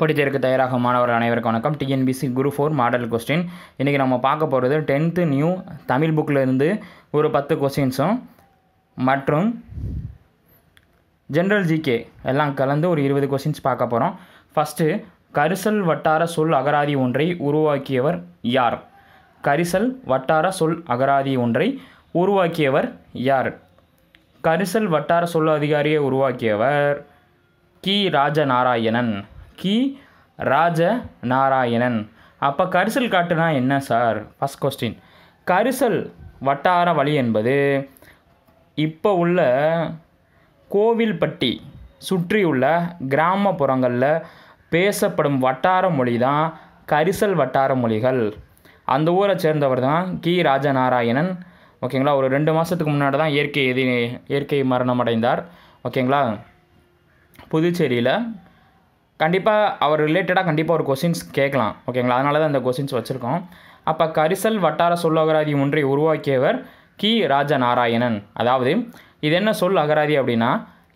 பொடித்தேர்வுக்கு தயாராக மாணவர்கள் அனைவருக்கும் வணக்கம் TNPSC Guru four model question இன்றைக்கி நம்ம பார்க்க போகிறது டென்த்து நியூ தமிழ் இருந்து ஒரு பத்து கொஸ்டின்ஸும் மற்றும் ஜென்ரல் ஜிகே எல்லாம் கலந்து ஒரு இருபது கொஸ்டின்ஸ் பார்க்க போகிறோம் ஃபஸ்ட்டு கரிசல் வட்டார சொல் அகராதி ஒன்றை உருவாக்கியவர் யார் கரிசல் வட்டார சொல் அகராதி ஒன்றை உருவாக்கியவர் யார் கரிசல் வட்டார சொல் அதிகாரியை உருவாக்கியவர் கி ராஜநாராயணன் கி ராஜ நாராயணன் அப்போ கரிசல் காட்டுனா என்ன சார் ஃபஸ்ட் கொஸ்டின் கரிசல் வட்டார வழி என்பது இப்போ உள்ள கோவில்பட்டி சுற்றியுள்ள கிராமப்புறங்களில் பேசப்படும் வட்டார மொழி தான் கரிசல் வட்டார மொழிகள் அந்த ஊரை சேர்ந்தவர் தான் கி ராஜநாராயணன் ஓகேங்களா ஒரு ரெண்டு மாதத்துக்கு முன்னாடி தான் இயற்கை எதி இயற்கை மரணம் அடைந்தார் ஓகேங்களா புதுச்சேரியில் கண்டிப்பாக அவர் ரிலேட்டடாக கண்டிப்பாக ஒரு கொஸ்டின்ஸ் கேட்கலாம் ஓகேங்களா அதனால தான் இந்த கொஸ்டின்ஸ் வச்சுருக்கோம் அப்போ கரிசல் வட்டார சொல் அகராதி ஒன்றை உருவாக்கியவர் கி ராஜ நாராயணன் அதாவது இது என்ன சொல் அகராதி அப்படின்னா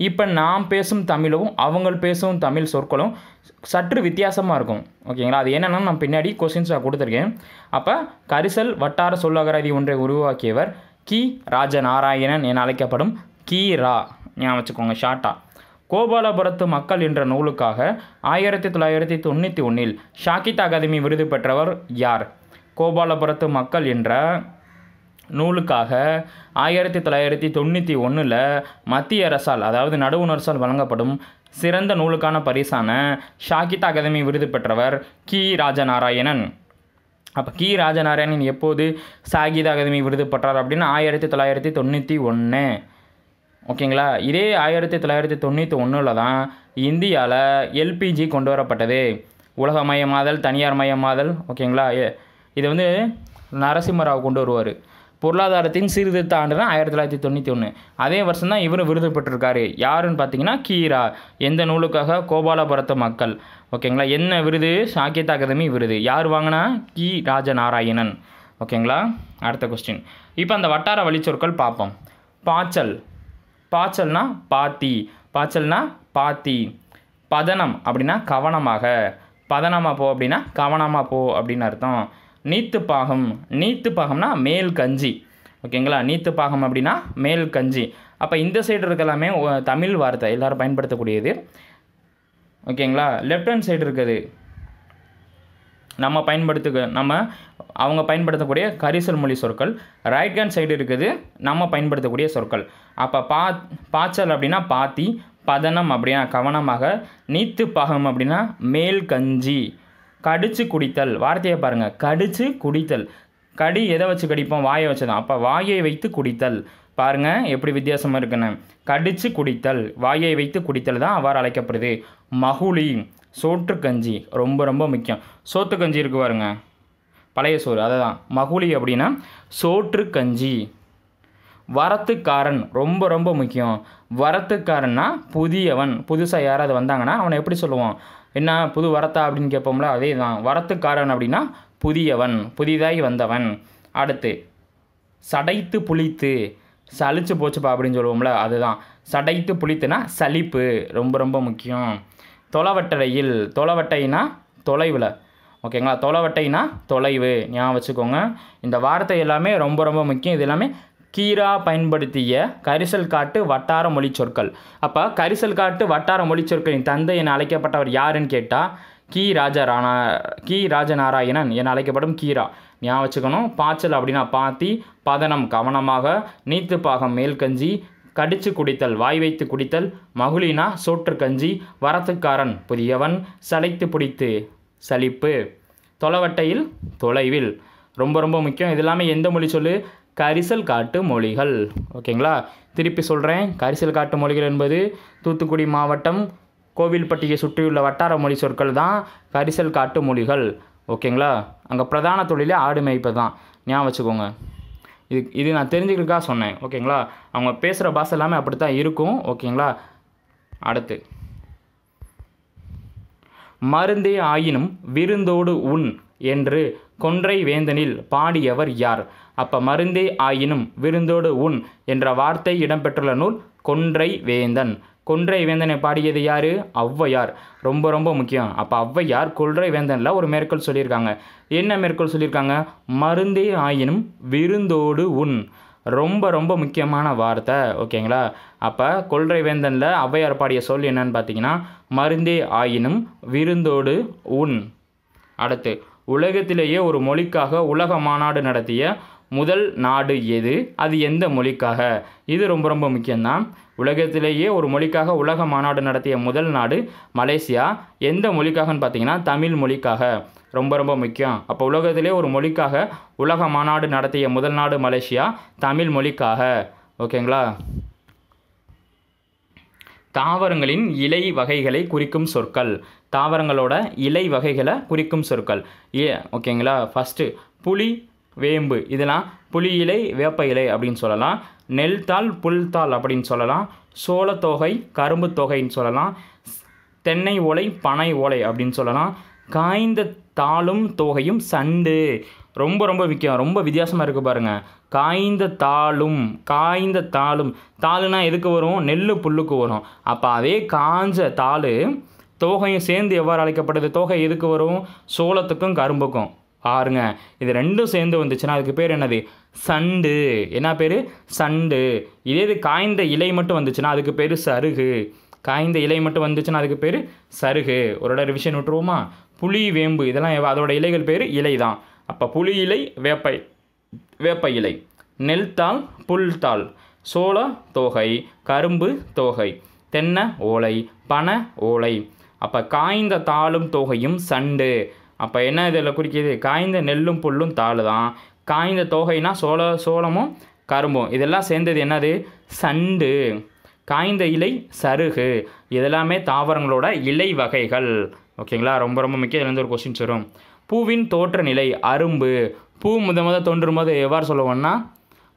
இப்போ நாம் பேசும் தமிழும் அவங்கள் பேசும் தமிழ் சொற்களும் சற்று வித்தியாசமாக இருக்கும் ஓகேங்களா அது என்னென்னா நான் பின்னாடி கொஸ்டின்ஸாக கொடுத்துருக்கேன் அப்போ கரிசல் வட்டார சொல் அகராதி ஒன்றை உருவாக்கியவர் கி ராஜ நாராயணன் என அழைக்கப்படும் கீரா ஞாபகம் வச்சுக்கோங்க ஷார்ட்டாக கோபாலபுரத்து மக்கள் என்ற நூலுக்காக ஆயிரத்தி தொள்ளாயிரத்தி தொண்ணூற்றி ஒன்றில் ஷாகித் அகாதமி விருது பெற்றவர் யார் கோபாலபுரத்து மக்கள் என்ற நூலுக்காக ஆயிரத்தி தொள்ளாயிரத்தி தொண்ணூற்றி ஒன்றில் மத்திய அரசால் அதாவது நடுவுணரசால் வழங்கப்படும் சிறந்த நூலுக்கான பரிசான ஷாகித் அகாதமி விருது பெற்றவர் கி ராஜநாராயணன் அப்போ கி ராஜநாராயணன் எப்போது சாகித் அகாதமி விருது பெற்றார் அப்படின்னு ஆயிரத்தி தொள்ளாயிரத்தி தொண்ணூற்றி ஒன்று ஓகேங்களா இதே ஆயிரத்தி தொள்ளாயிரத்தி தொண்ணூற்றி ஒன்றில் தான் இந்தியாவில் எல்பிஜி கொண்டு வரப்பட்டது உலக மயமாதல் தனியார் மயமாதல் ஓகேங்களா இதை வந்து நரசிம்மராவ் கொண்டு வருவார் பொருளாதாரத்தின் சீர்திருத்த ஆண்டு தான் ஆயிரத்தி தொள்ளாயிரத்தி தொண்ணூற்றி ஒன்று அதே வருஷம் தான் இவர் விருது பெற்றிருக்காரு யாருன்னு பார்த்தீங்கன்னா கீரா எந்த நூலுக்காக கோபாலபுரத்து மக்கள் ஓகேங்களா என்ன விருது சாக்கியத் அகாதமி விருது யார் வாங்கினா கி ராஜநாராயணன் ஓகேங்களா அடுத்த கொஸ்டின் இப்போ அந்த வட்டார வழிச்சொற்கள் பார்ப்போம் பாய்ச்சல் பாச்சல்னா பாத்தி பாச்சல்னா பாத்தி பதனம் அப்படின்னா கவனமாக பதனமாக போ அப்படின்னா கவனமாக போ அப்படின்னு அர்த்தம் நீத்து பாகம் நீத்து பாகம்னா மேல் கஞ்சி ஓகேங்களா நீத்து பாகம் அப்படின்னா மேல் கஞ்சி அப்போ இந்த சைடு இருக்கலாமே தமிழ் வார்த்தை எல்லோரும் பயன்படுத்தக்கூடியது ஓகேங்களா லெஃப்ட் ஹேண்ட் சைடு இருக்குது நம்ம பயன்படுத்துக்க நம்ம அவங்க பயன்படுத்தக்கூடிய கரிசல் மொழி சொற்கள் ரைட் ஹேண்ட் சைடு இருக்குது நம்ம பயன்படுத்தக்கூடிய சொற்கள் அப்போ பா பாய்ச்சல் அப்படின்னா பாத்தி பதனம் அப்படின்னா கவனமாக நீத்து பாகம் அப்படின்னா மேல் கஞ்சி கடிச்சு குடித்தல் வார்த்தையை பாருங்கள் கடிச்சு குடித்தல் கடி எதை வச்சு கடிப்போம் வாயை வச்சு தான் அப்போ வாயை வைத்து குடித்தல் பாருங்கள் எப்படி வித்தியாசமாக இருக்குன்னு கடிச்சு குடித்தல் வாயை வைத்து குடித்தல் தான் அவ்வாறு அழைக்கப்படுது மகுழி சோற்று கஞ்சி ரொம்ப ரொம்ப முக்கியம் சோத்து கஞ்சி இருக்கு பாருங்கள் பழைய சோறு அதுதான் மகுளி அப்படின்னா சோற்று கஞ்சி வரத்துக்காரன் ரொம்ப ரொம்ப முக்கியம் வரத்துக்காரன்னா புதியவன் புதுசாக யாராவது வந்தாங்கன்னா அவனை எப்படி சொல்லுவோம் என்ன புது வரத்தா அப்படின்னு கேட்போம்ல அதே தான் வரத்துக்காரன் அப்படின்னா புதியவன் புதிதாகி வந்தவன் அடுத்து சடைத்து புளித்து சளிச்சு போச்சுப்பா அப்படின்னு சொல்லுவோம்ல அதுதான் சடைத்து புளித்துனா சலிப்பு ரொம்ப ரொம்ப முக்கியம் தொலைவட்டடையில் தொலைவட்டைனா தொலைவில் ஓகேங்களா தொலைவட்டைனா தொலைவு ஞாபகம் வச்சுக்கோங்க இந்த வார்த்தை எல்லாமே ரொம்ப ரொம்ப முக்கியம் இது எல்லாமே கீரா பயன்படுத்திய கரிசல் காட்டு வட்டார மொழி சொற்கள் அப்போ கரிசல் காட்டு வட்டார மொழி சொற்களின் தந்தை என அழைக்கப்பட்டவர் யாருன்னு கேட்டால் கி ராஜா ராணா கி ராஜநாராயணன் என அழைக்கப்படும் கீரா ஞாபகம் வச்சுக்கணும் பாய்ச்சல் அப்படின்னா பாத்தி பதனம் கவனமாக நீத்து பாகம் மேல்கஞ்சி கடிச்சு குடித்தல் வாய் வைத்து குடித்தல் மகுளினா சோற்று கஞ்சி வரத்துக்காரன் புதியவன் சளைத்து பிடித்து சலிப்பு தொலைவட்டையில் தொலைவில் ரொம்ப ரொம்ப முக்கியம் இது இல்லாமல் எந்த மொழி சொல்லு கரிசல் காட்டு மொழிகள் ஓகேங்களா திருப்பி சொல்கிறேன் கரிசல் காட்டு மொழிகள் என்பது தூத்துக்குடி மாவட்டம் கோவில்பட்டியை சுற்றியுள்ள வட்டார மொழி சொற்கள் தான் கரிசல் காட்டு மொழிகள் ஓகேங்களா அங்கே பிரதான தொழிலே ஆடு மேய்ப்பு தான் ஞாபகம் வச்சுக்கோங்க இது இது நான் தெரிஞ்சுக்கிறதுக்காக சொன்னேன் ஓகேங்களா அவங்க பேசுகிற பாஷை எல்லாமே அப்படி தான் இருக்கும் ஓகேங்களா அடுத்து மருந்தே ஆயினும் விருந்தோடு உண் என்று கொன்றை வேந்தனில் பாடியவர் யார் அப்போ மருந்தே ஆயினும் விருந்தோடு உண் என்ற வார்த்தை இடம்பெற்றுள்ள நூல் கொன்றை வேந்தன் கொன்றை வேந்தனை பாடியது யார் ஔவையார் ரொம்ப ரொம்ப முக்கியம் அப்போ ஔவையார் கொன்றை வேந்தனில் ஒரு மேற்கோள் சொல்லியிருக்காங்க என்ன மேற்கோள் சொல்லியிருக்காங்க மருந்தே ஆயினும் விருந்தோடு உண் ரொம்ப ரொம்ப முக்கியமான வார்த்தை ஓகேங்களா அப்போ கொள்கை வேந்தனில் ஔவையார் பாடிய சொல் என்னன்னு பார்த்தீங்கன்னா மருந்தே ஆயினும் விருந்தோடு உன் அடுத்து உலகத்திலேயே ஒரு மொழிக்காக உலக மாநாடு நடத்திய முதல் நாடு எது அது எந்த மொழிக்காக இது ரொம்ப ரொம்ப முக்கியம்தான் உலகத்திலேயே ஒரு மொழிக்காக உலக மாநாடு நடத்திய முதல் நாடு மலேசியா எந்த மொழிக்காகன்னு பார்த்தீங்கன்னா தமிழ் மொழிக்காக ரொம்ப ரொம்ப முக்கியம் அப்போ உலகத்திலே ஒரு மொழிக்காக உலக மாநாடு நடத்திய முதல் நாடு மலேசியா தமிழ் மொழிக்காக ஓகேங்களா தாவரங்களின் இலை வகைகளை குறிக்கும் சொற்கள் தாவரங்களோட இலை வகைகளை குறிக்கும் சொற்கள் ஏ ஓகேங்களா ஃபஸ்ட்டு புளி வேம்பு இதெல்லாம் புளி இலை வேப்ப இலை அப்படின்னு சொல்லலாம் நெல் தாள் புல் தாள் அப்படின்னு சொல்லலாம் சோளத்தொகை கரும்பு தொகைன்னு சொல்லலாம் தென்னை ஓலை பனை ஓலை அப்படின்னு சொல்லலாம் காய்ந்த தாளும் தொகையும் சண்டு ரொம்ப ரொம்ப விற்கும் ரொம்ப வித்தியாசமாக இருக்குது பாருங்கள் காய்ந்த தாளும் காய்ந்த தாளும் தாளுனா எதுக்கு வரும் நெல் புல்லுக்கு வரும் அப்போ அதே காஞ்ச தாள் தோகையும் சேர்ந்து எவ்வாறு அழைக்கப்படுது தோகை எதுக்கு வரும் சோளத்துக்கும் கரும்புக்கும் ஆறுங்க இது ரெண்டும் சேர்ந்து வந்துச்சுன்னா அதுக்கு பேர் என்னது சண்டு என்ன பேர் சண்டு இதே இது காய்ந்த இலை மட்டும் வந்துச்சுன்னா அதுக்கு பேர் சருகு காய்ந்த இலை மட்டும் வந்துச்சுன்னா அதுக்கு பேர் சருகு ஒருட ரிவிஷன் விட்டுருவோமா புளி வேம்பு இதெல்லாம் அதோட இலைகள் பேர் இலை தான் அப்போ புளி இலை வேப்பை வேப்ப இலை புல் தாள் சோள தோகை கரும்பு தோகை தென்னை ஓலை பனை ஓலை அப்போ காய்ந்த தாளும் தோகையும் சண்டு அப்போ என்ன இதில் குறிக்கிது காய்ந்த நெல்லும் புல்லும் தாள் தான் காய்ந்த தொகைனா சோள சோளமும் கரும்பும் இதெல்லாம் சேர்ந்தது என்னது சண்டு காய்ந்த இலை சருகு இதெல்லாமே தாவரங்களோட இலை வகைகள் ஓகேங்களா ரொம்ப ரொம்ப முக்கியம் இதுலேருந்து ஒரு கொஸ்டின்ஸ் வரும் பூவின் தோற்ற நிலை அரும்பு பூ முத முத தோன்றும் போது எவ்வாறு சொல்லுவோம்னா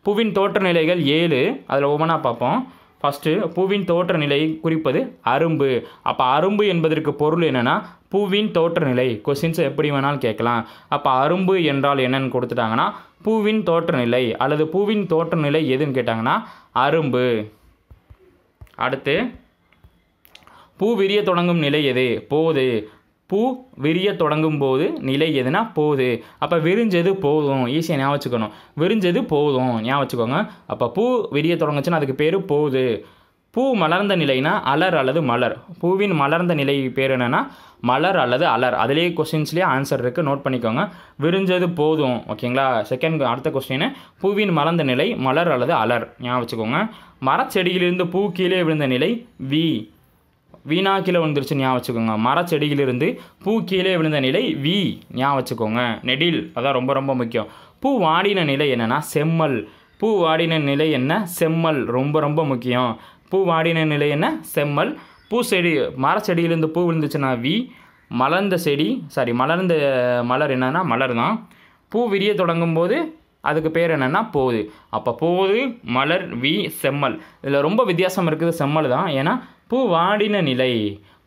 பூவின் தோற்ற நிலைகள் ஏழு அதில் ஒவ்வொன்றா பார்ப்போம் ஃபஸ்ட்டு பூவின் தோற்ற நிலை குறிப்பது அரும்பு அப்போ அரும்பு என்பதற்கு பொருள் என்னென்னா பூவின் தோற்றநிலை கொஸ்டின்ஸை எப்படி வேணாலும் கேட்கலாம் அப்போ அரும்பு என்றால் என்னன்னு கொடுத்துட்டாங்கன்னா பூவின் தோற்றநிலை அல்லது பூவின் தோற்றநிலை எதுன்னு கேட்டாங்கன்னா அரும்பு அடுத்து பூ விரிய தொடங்கும் நிலை எது போது பூ விரிய தொடங்கும் போது நிலை எதுனா போகுது அப்போ விரிஞ்சது போதும் ஈஸியாக ஞாபகம் வச்சுக்கணும் விரிஞ்சது போதும் ஞாபகம் வச்சுக்கோங்க அப்போ பூ விரிய தொடங்குச்சுன்னா அதுக்கு பேர் போகுது பூ மலர்ந்த நிலைனா அலர் அல்லது மலர் பூவின் மலர்ந்த நிலை பேர் என்னென்னா மலர் அல்லது அலர் அதிலேயே கொஸ்டின்ஸ்லேயே ஆன்சர் இருக்குது நோட் பண்ணிக்கோங்க விரிஞ்சது போதும் ஓகேங்களா செகண்ட் அடுத்த கொஸ்டின் பூவின் மலர்ந்த நிலை மலர் அல்லது அலர் ஞாபகம் வச்சுக்கோங்க மரச்செடியிலிருந்து பூ கீழே விழுந்த நிலை வி வீணா கீழே விழுந்துருச்சு ஞாபகம் வச்சுக்கோங்க மரச்செடியிலிருந்து பூ கீழே விழுந்த நிலை வி ஞாபகம் வச்சுக்கோங்க நெடில் அதான் ரொம்ப ரொம்ப முக்கியம் பூ வாடின நிலை என்னென்னா செம்மல் பூ வாடின நிலை என்ன செம்மல் ரொம்ப ரொம்ப முக்கியம் பூ வாடின நிலை என்ன செம்மல் பூ செடி மரச்செடியிலேருந்து பூ விழுந்துச்சுன்னா வி மலர்ந்த செடி சாரி மலர்ந்த மலர் என்னென்னா மலர் தான் பூ விரிய தொடங்கும் போது அதுக்கு பேர் என்னென்னா போகுது அப்போ போது மலர் வி செம்மல் இதில் ரொம்ப வித்தியாசம் இருக்குது செம்மல் தான் ஏன்னா பூ வாடின நிலை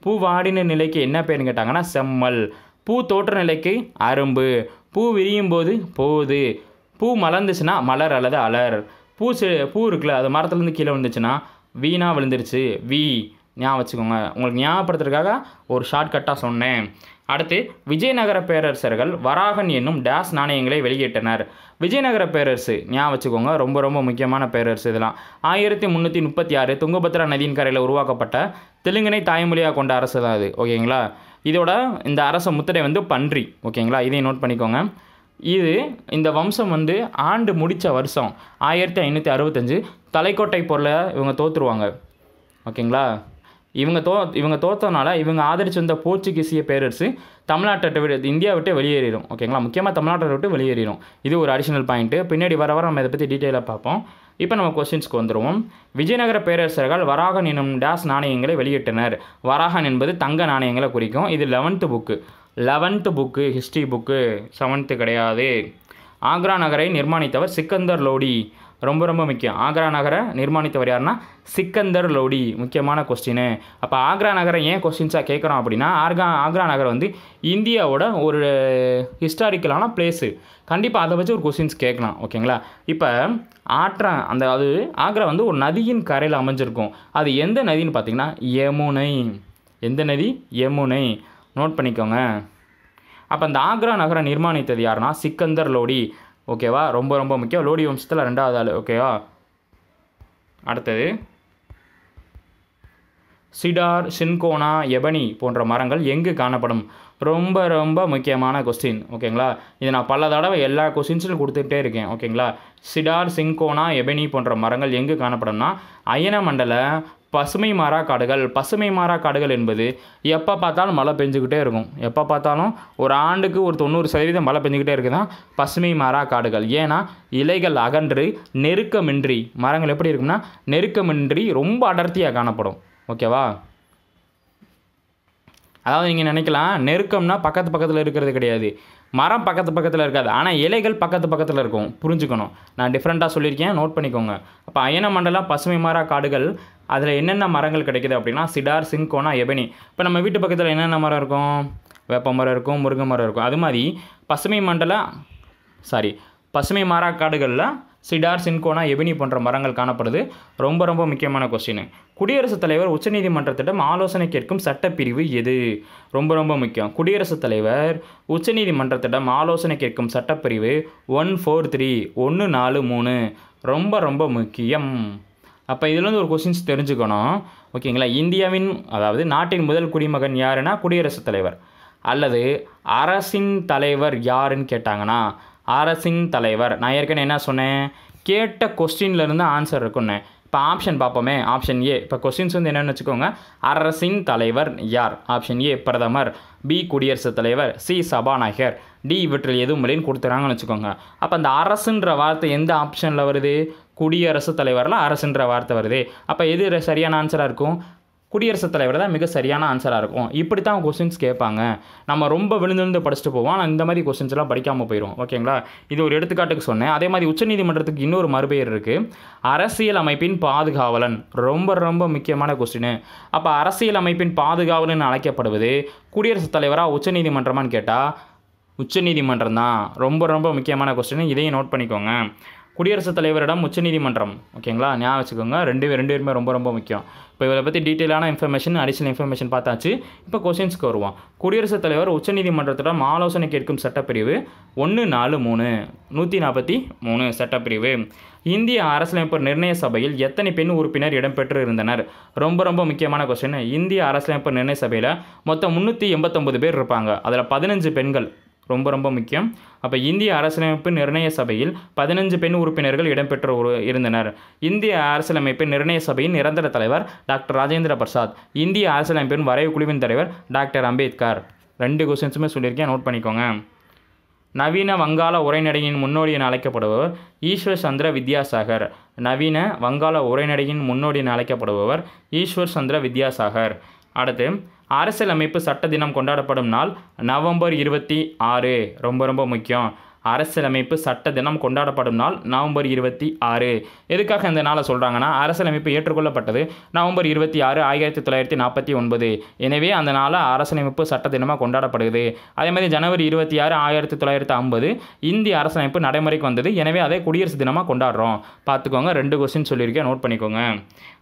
பூ வாடின நிலைக்கு என்ன பேர்னு கேட்டாங்கன்னா செம்மல் பூ தோற்ற நிலைக்கு அரும்பு பூ விரியும் போது போகுது பூ மலர்ந்துச்சுன்னா மலர் அல்லது அலர் பூ பூ இருக்குல்ல அது மரத்துலேருந்து கீழே வந்துச்சுன்னா வீணாக விழுந்துருச்சு வி ஞாபகம் வச்சுக்கோங்க உங்களுக்கு ஞாபகப்படுத்துறதுக்காக ஒரு ஷார்ட்கட்டாக சொன்னேன் அடுத்து விஜயநகர பேரரசர்கள் வராகன் என்னும் டேஸ் நாணயங்களை வெளியிட்டனர் விஜயநகர பேரரசு ஞாபகம் வச்சுக்கோங்க ரொம்ப ரொம்ப முக்கியமான பேரரசு இதெல்லாம் ஆயிரத்தி முந்நூற்றி முப்பத்தி ஆறு துங்கபத்ரா நதியின் கரையில் உருவாக்கப்பட்ட தெலுங்கினை தாய்மொழியாக கொண்ட அரசு தான் அது ஓகேங்களா இதோட இந்த அரச முத்திரை வந்து பன்றி ஓகேங்களா இதையும் நோட் பண்ணிக்கோங்க இது இந்த வம்சம் வந்து ஆண்டு முடித்த வருஷம் ஆயிரத்தி ஐநூற்றி அறுபத்தஞ்சு தலைக்கோட்டை பொருளை இவங்க தோற்றுருவாங்க ஓகேங்களா இவங்க தோ இவங்க தோற்றனால இவங்க ஆதரித்து வந்த போர்ச்சுகீசிய பேரரசு தமிழ்நாட்டை விட இந்தியா விட்டு வெளியேறிடும் ஓகேங்களா முக்கியமாக தமிழ்நாட்டை விட்டு வெளியேறிடும் இது ஒரு அடிஷனல் பாயிண்ட்டு பின்னாடி வர வர நம்ம இதை பற்றி டீட்டெயிலாக பார்ப்போம் இப்போ நம்ம கொஸ்டின்ஸ்க்கு வந்துடுவோம் விஜயநகர பேரரசர்கள் வராகன் எனும் டேஸ் நாணயங்களை வெளியிட்டனர் வராகன் என்பது தங்க நாணயங்களை குறிக்கும் இது eleventh book eleventh book history book seventh கிடையாது ஆக்ரா நகரை நிர்மாணித்தவர் சிக்கந்தர் லோடி ரொம்ப ரொம்ப முக்கியம் ஆக்ரா நகரை நிர்மாணித்தவர் யாருன்னா சிக்கந்தர் லோடி முக்கியமான கொஸ்டின் அப்போ ஆக்ரா நகரை ஏன் கொஸ்டின்ஸாக கேட்குறோம் அப்படின்னா ஆர்கா ஆக்ரா நகர் வந்து இந்தியாவோட ஒரு ஹிஸ்டாரிக்கலான பிளேஸு கண்டிப்பாக அதை வச்சு ஒரு கொஸ்டின்ஸ் கேட்கலாம் ஓகேங்களா இப்போ ஆற்றா அந்த அது ஆக்ரா வந்து ஒரு நதியின் கரையில் அமைஞ்சிருக்கும் அது எந்த நதின்னு பார்த்திங்கன்னா யமுனை எந்த நதி யமுனை நோட் பண்ணிக்கோங்க அப்போ அந்த ஆக்ரா நகரை நிர்மாணித்தது யாருனா சிக்கந்தர் லோடி ஓகேவா ரொம்ப ரொம்ப முக்கியம் லோடி வம்சத்தில் ரெண்டாவது ஆள் ஓகேவா அடுத்தது சிடார் சின்கோனா எபனி போன்ற மரங்கள் எங்கு காணப்படும் ரொம்ப ரொம்ப முக்கியமான கொஸ்டின் ஓகேங்களா இது நான் பல தடவை எல்லா கொஸ்டின்ஸும் கொடுத்துக்கிட்டே இருக்கேன் ஓகேங்களா சிடார் சிங்கோனா எபனி போன்ற மரங்கள் எங்கு காணப்படும்னா அயன மண்டல பசுமை மாறா காடுகள் பசுமை மாறா காடுகள் என்பது எப்போ பார்த்தாலும் மழை பெஞ்சுக்கிட்டே இருக்கும் எப்போ பார்த்தாலும் ஒரு ஆண்டுக்கு ஒரு தொண்ணூறு சதவீதம் மழை பெஞ்சுக்கிட்டே தான் பசுமை மாறா காடுகள் ஏன்னா இலைகள் அகன்று நெருக்கமின்றி மரங்கள் எப்படி இருக்கும்னா நெருக்கமின்றி ரொம்ப அடர்த்தியாக காணப்படும் ஓகேவா அதாவது நீங்கள் நினைக்கலாம் நெருக்கம்னா பக்கத்து பக்கத்தில் இருக்கிறது கிடையாது மரம் பக்கத்து பக்கத்தில் இருக்காது ஆனால் இலைகள் பக்கத்து பக்கத்தில் இருக்கும் புரிஞ்சுக்கணும் நான் டிஃப்ரெண்ட்டாக சொல்லியிருக்கேன் நோட் பண்ணிக்கோங்க அப்போ அயன மண்டலம் பசுமை மாறா காடுகள் அதில் என்னென்ன மரங்கள் கிடைக்கிது அப்படின்னா சிடார் சிங்கோனா எபனி இப்போ நம்ம வீட்டு பக்கத்தில் என்னென்ன மரம் இருக்கும் வேப்ப மரம் இருக்கும் முருங்கை மரம் இருக்கும் அது மாதிரி பசுமை மண்டல சாரி பசுமை மாறா காடுகளில் சிடார் சின்கோனா எபினி போன்ற மரங்கள் காணப்படுது ரொம்ப ரொம்ப முக்கியமான கொஸ்டின் குடியரசுத் தலைவர் உச்சநீதிமன்றத்திடம் ஆலோசனை கேட்கும் சட்டப்பிரிவு எது ரொம்ப ரொம்ப முக்கியம் குடியரசுத் தலைவர் உச்சநீதிமன்றத்திடம் ஆலோசனை கேட்கும் சட்டப்பிரிவு ஒன் ஃபோர் த்ரீ ஒன்று நாலு மூணு ரொம்ப ரொம்ப முக்கியம் அப்போ இதுலேருந்து ஒரு கொஸ்டின்ஸ் தெரிஞ்சுக்கணும் ஓகேங்களா இந்தியாவின் அதாவது நாட்டின் முதல் குடிமகன் யாருன்னா குடியரசுத் தலைவர் அல்லது அரசின் தலைவர் யாருன்னு கேட்டாங்கன்னா அரசின் தலைவர் நான் ஏற்கனவே என்ன சொன்னேன் கேட்ட கொஸ்டின்லேருந்து ஆன்சர் இருக்குன்னு இப்போ ஆப்ஷன் பார்ப்போமே ஆப்ஷன் ஏ இப்போ கொஸ்டின்ஸ் வந்து என்னென்னு வச்சுக்கோங்க அரசின் தலைவர் யார் ஆப்ஷன் ஏ பிரதமர் பி குடியரசுத் தலைவர் சி சபாநாயகர் டி இவற்றில் எதுவும் முறைன்னு கொடுத்துறாங்கன்னு வச்சுக்கோங்க அப்போ அந்த அரசுன்ற வார்த்தை எந்த ஆப்ஷனில் வருது குடியரசுத் தலைவரில் அரசுன்ற வார்த்தை வருது அப்போ எது சரியான ஆன்சராக இருக்கும் குடியரசுத் தலைவர் தான் மிக சரியான ஆன்சராக இருக்கும் இப்படி தான் கொஸ்டின்ஸ் கேட்பாங்க நம்ம ரொம்ப விழுந்து விழுந்து படிச்சுட்டு போவோம் ஆனால் இந்த மாதிரி கொஸ்டின்ஸ்லாம் படிக்காமல் போயிடும் ஓகேங்களா இது ஒரு எடுத்துக்காட்டுக்கு சொன்னேன் அதே மாதிரி உச்சநீதிமன்றத்துக்கு இன்னொரு மறுபெயர் இருக்குது அரசியல் அமைப்பின் பாதுகாவலன் ரொம்ப ரொம்ப முக்கியமான கொஸ்டின் அப்போ அரசியல் அமைப்பின் பாதுகாவலன் அழைக்கப்படுவது குடியரசுத் தலைவராக உச்சநீதிமன்றமானு கேட்டால் உச்சநீதிமன்றம் தான் ரொம்ப ரொம்ப முக்கியமான கொஸ்டின் இதையும் நோட் பண்ணிக்கோங்க குடியரசுத் தலைவரிடம் உச்சநீதிமன்றம் ஓகேங்களா ஞாபகம் வச்சுக்கோங்க ரெண்டு ரெண்டு பேருமே ரொம்ப ரொம்ப முக்கியம் இப்போ இவரை பற்றி டீட்டெயிலான இன்ஃபர்மேஷன் அடிஷனல் இன்ஃபர்மேஷன் பார்த்தாச்சு இப்போ கொஷின்ஸ்க்கு வருவோம் குடியரசுத் தலைவர் உச்சநீதிமன்றத்திடம் ஆலோசனை கேட்கும் சட்டப்பிரிவு ஒன்று நாலு மூணு நூற்றி நாற்பத்தி மூணு சட்டப்பிரிவு இந்திய அரசியலமைப்பு நிர்ணய சபையில் எத்தனை பெண் உறுப்பினர் இடம்பெற்று இருந்தனர் ரொம்ப ரொம்ப முக்கியமான கொஸ்டின் இந்திய அரசியலமைப்பு நிர்ணய சபையில் மொத்தம் முந்நூற்றி எண்பத்தொம்பது பேர் இருப்பாங்க அதில் பதினஞ்சு பெண்கள் ரொம்ப ரொம்ப முக்கியம் அப்போ இந்திய அரசியலமைப்பு நிர்ணய சபையில் பதினஞ்சு பெண் உறுப்பினர்கள் இடம்பெற்ற ஒரு இருந்தனர் இந்திய அரசியலமைப்பு நிர்ணய சபையின் நிரந்தர தலைவர் டாக்டர் ராஜேந்திர பிரசாத் இந்திய அரசியலமைப்பின் வரைவு குழுவின் தலைவர் டாக்டர் அம்பேத்கர் ரெண்டு கொஸ்டின்ஸுமே சொல்லியிருக்கேன் நோட் பண்ணிக்கோங்க நவீன வங்காள உரைநடையின் முன்னோடி என அழைக்கப்படுபவர் ஈஸ்வர் சந்திர வித்யாசாகர் நவீன வங்காள உரைநடையின் முன்னோடி என அழைக்கப்படுபவர் ஈஸ்வர் சந்திர வித்யாசாகர் அடுத்து அரசியலமைப்பு சட்ட தினம் கொண்டாடப்படும் நாள் நவம்பர் இருபத்தி ஆறு ரொம்ப ரொம்ப முக்கியம் அரசியலமைப்பு சட்ட தினம் கொண்டாடப்படும் நாள் நவம்பர் இருபத்தி ஆறு எதுக்காக இந்த நாளை சொல்கிறாங்கன்னா அரசியலமைப்பு ஏற்றுக்கொள்ளப்பட்டது நவம்பர் இருபத்தி ஆறு ஆயிரத்தி தொள்ளாயிரத்தி நாற்பத்தி ஒன்பது எனவே அந்த நாளை அரசியலமைப்பு சட்ட தினமாக கொண்டாடப்படுகிறது அதே மாதிரி ஜனவரி இருபத்தி ஆறு ஆயிரத்தி தொள்ளாயிரத்தி ஐம்பது இந்திய அரசியலமைப்பு நடைமுறைக்கு வந்தது எனவே அதை குடியரசு தினமாக கொண்டாடுறோம் பார்த்துக்கோங்க ரெண்டு கொஸ்டின் சொல்லியிருக்கேன் நோட் பண்ணிக்கோங்க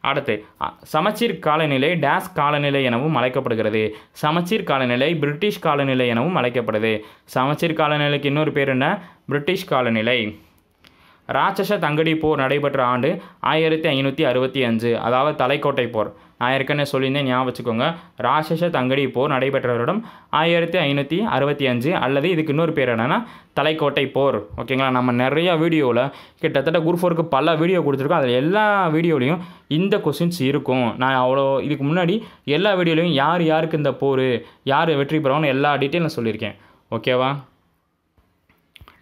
அடுத்து சமச்சீர் காலநிலை டேஸ் காலநிலை எனவும் அழைக்கப்படுகிறது சமச்சீர் காலநிலை பிரிட்டிஷ் காலநிலை எனவும் அழைக்கப்படுது சமச்சீர் காலநிலைக்கு இன்னொரு பேர் என்ன பிரிட்டிஷ் காலநிலை ராட்சச தங்கடி போர் நடைபெற்ற ஆண்டு ஆயிரத்தி ஐநூற்றி அறுபத்தி அஞ்சு அதாவது தலைக்கோட்டை போர் நான் ஏற்கனவே சொல்லியிருந்தேன் ஞாபகம் வச்சுக்கோங்க ராட்சச தங்கடி போர் நடைபெற்ற வருடம் ஆயிரத்தி ஐநூற்றி அறுபத்தி அஞ்சு அல்லது இதுக்கு இன்னொரு பேர் என்னென்னா தலைக்கோட்டை போர் ஓகேங்களா நம்ம நிறையா வீடியோவில் கிட்டத்தட்ட குரூப் ஃபோருக்கு பல வீடியோ கொடுத்துருக்கோம் அதில் எல்லா வீடியோலையும் இந்த கொஸ்டின்ஸ் இருக்கும் நான் அவ்வளோ இதுக்கு முன்னாடி எல்லா வீடியோலையும் யார் யாருக்கு இந்த போர் யார் வெற்றி பெறவன்னு எல்லா டீட்டெயிலும் சொல்லியிருக்கேன் ஓகேவா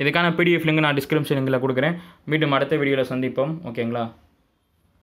இதுக்கான பிடிஎஃப் லிங்க் நான் டிஸ்கிரிப்ஷன் லிங்கில் கொடுக்குறேன் மீண்டும் அடுத்த வீடியோவில் சந்திப்போம் ஓகேங்களா